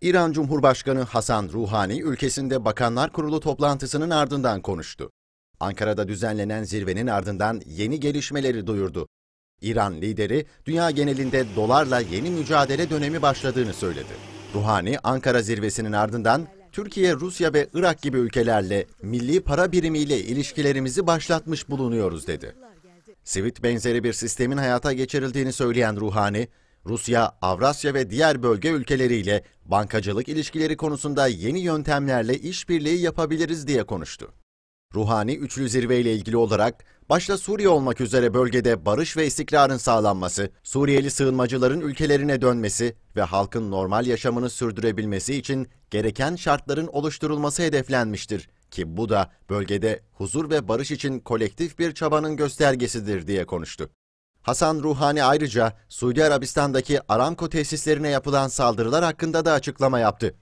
İran Cumhurbaşkanı Hasan Ruhani ülkesinde Bakanlar Kurulu toplantısının ardından konuştu. Ankara'da düzenlenen zirvenin ardından yeni gelişmeleri duyurdu. İran lideri, dünya genelinde dolarla yeni mücadele dönemi başladığını söyledi. Ruhani, Ankara zirvesinin ardından Türkiye, Rusya ve Irak gibi ülkelerle milli para birimiyle ilişkilerimizi başlatmış bulunuyoruz dedi. Sivit benzeri bir sistemin hayata geçirildiğini söyleyen Ruhani, Rusya, Avrasya ve diğer bölge ülkeleriyle bankacılık ilişkileri konusunda yeni yöntemlerle işbirliği yapabiliriz diye konuştu. Ruhani üçlü zirve ile ilgili olarak başta Suriye olmak üzere bölgede barış ve istikrarın sağlanması, Suriyeli sığınmacıların ülkelerine dönmesi ve halkın normal yaşamını sürdürebilmesi için gereken şartların oluşturulması hedeflenmiştir ki bu da bölgede huzur ve barış için kolektif bir çabanın göstergesidir diye konuştu. Hasan Ruhani ayrıca Suudi Arabistan'daki Aramco tesislerine yapılan saldırılar hakkında da açıklama yaptı.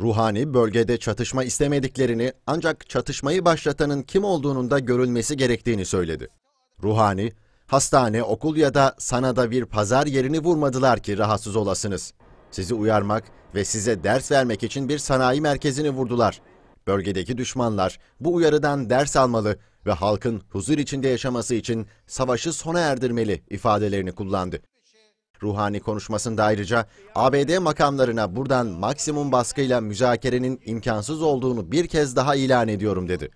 Ruhani bölgede çatışma istemediklerini ancak çatışmayı başlatanın kim olduğunun da görülmesi gerektiğini söyledi. Ruhani, hastane, okul ya da sanada bir pazar yerini vurmadılar ki rahatsız olasınız. Sizi uyarmak ve size ders vermek için bir sanayi merkezini vurdular. Bölgedeki düşmanlar bu uyarıdan ders almalı ve halkın huzur içinde yaşaması için savaşı sona erdirmeli ifadelerini kullandı. Ruhani konuşmasında ayrıca ABD makamlarına buradan maksimum baskıyla müzakerenin imkansız olduğunu bir kez daha ilan ediyorum dedi.